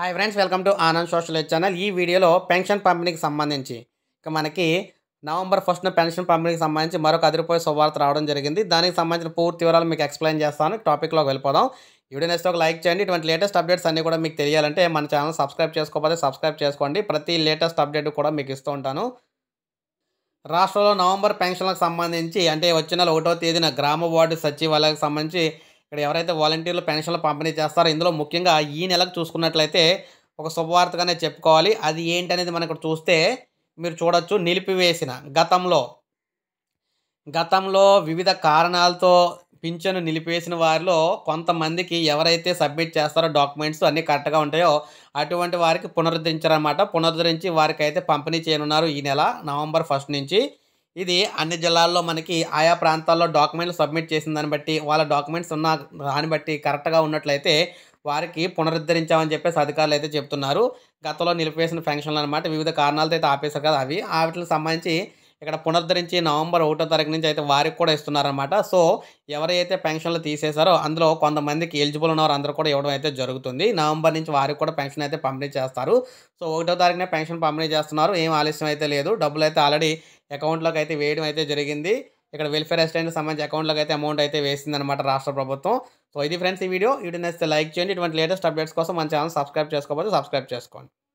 hi friends welcome to Anand social channel ఈ వీడియోలో pension పంపిణీకి సంబంధించి ఇక మనకి నవంబర్ ఫస్ట్న పెన్షన్ పంపిణీకి సంబంధించి మరొక అదిరిపోయే శుభవార్త రావడం జరిగింది దానికి సంబంధించిన పూర్తి వివరాలు మీకు ఎక్స్ప్లెయిన్ చేస్తాను టాపిక్లోకి వెళ్ళిపోదాం వీడియో నెక్స్ట్ ఒక లైక్ చేయండి ఇటువంటి లేటెస్ట్ అప్డేట్స్ అన్నీ కూడా మీకు తెలియాలంటే మన ఛానల్ సబ్స్క్రైబ్ చేసుకోకపోతే సబ్స్క్రైబ్ చేసుకోండి ప్రతి లేటెస్ట్ అప్డేట్ కూడా మీకు ఇస్తూ ఉంటాను రాష్ట్రంలో నవంబర్ పెన్షన్లకు సంబంధించి అంటే వచ్చిన ఒకటో తేదీన గ్రామ వార్డు సచివాలయాలకు సంబంధించి ఇక్కడ ఎవరైతే వాలంటీర్లు పెన్షన్లు పంపిణీ చేస్తారో ఇందులో ముఖ్యంగా ఈ నెలకు చూసుకున్నట్లయితే ఒక శుభవార్తగానే చెప్పుకోవాలి అది ఏంటనేది మనం ఇక్కడ చూస్తే మీరు చూడొచ్చు నిలిపివేసిన గతంలో గతంలో వివిధ కారణాలతో పింఛను నిలిపివేసిన వారిలో కొంతమందికి ఎవరైతే సబ్మిట్ చేస్తారో డాక్యుమెంట్స్ అన్నీ కరెక్ట్గా ఉంటాయో అటువంటి వారికి పునరుద్ధరించారనమాట పునరుద్ధరించి వారికి అయితే పంపిణీ చేయనున్నారు ఈ నెల నవంబర్ ఫస్ట్ నుంచి ఇది అన్ని జిల్లాల్లో మనకి ఆయా ప్రాంతాల్లో డాక్యుమెంట్లు సబ్మిట్ చేసిన దాన్ని బట్టి వాళ్ళ డాక్యుమెంట్స్ ఉన్న దాన్ని బట్టి కరెక్ట్గా ఉన్నట్లయితే వారికి పునరుద్ధరించామని చెప్పేసి అధికారులు అయితే చెప్తున్నారు గతంలో నిలిపివేసిన ఫంక్షన్లు అనమాట వివిధ కారణాలతో అయితే ఆపేశారు కదా అవి వాటికి సంబంధించి ఇక్కడ పునరుద్ధరించి నవంబర్ ఒకటో తారీఖు నుంచి అయితే వారికి కూడా ఇస్తున్నారనమాట సో ఎవరైతే పెన్షన్లు తీసేశారో అందులో కొంతమందికి ఎలిజిబుల్ ఉన్న వారు కూడా ఇవ్వడం అయితే జరుగుతుంది నవంబర్ నుంచి వారికి కూడా పెన్షన్ అయితే పంపిణీ చేస్తారు సో ఒకటో తారీఖునే పెన్షన్ పంపిణీ చేస్తున్నారు ఏం ఆలస్యం అయితే లేదు డబ్బులు అయితే ఆల్రెడీ అకౌంట్లోకి అయితే వేయడం అయితే జరిగింది ఇక్కడ వెల్ఫేర్ అసిస్టెంట్ సంబంధించి అకౌంట్లోకి అయితే అమౌంట్ అయితే వేసిందనమాట రాష్ట్ర ప్రభుత్వం సో ఇది ఫ్రెండ్స్ ఈ వీడియో వీడియో నచ్చితే లైక్ చేయండి ఇటువంటి లేటెస్ట్ అప్డేట్స్ కోసం మన ఛానల్ సబ్స్క్రైబ్ చేసుకోకపోతే సబ్స్క్రైబ్ చేసుకోండి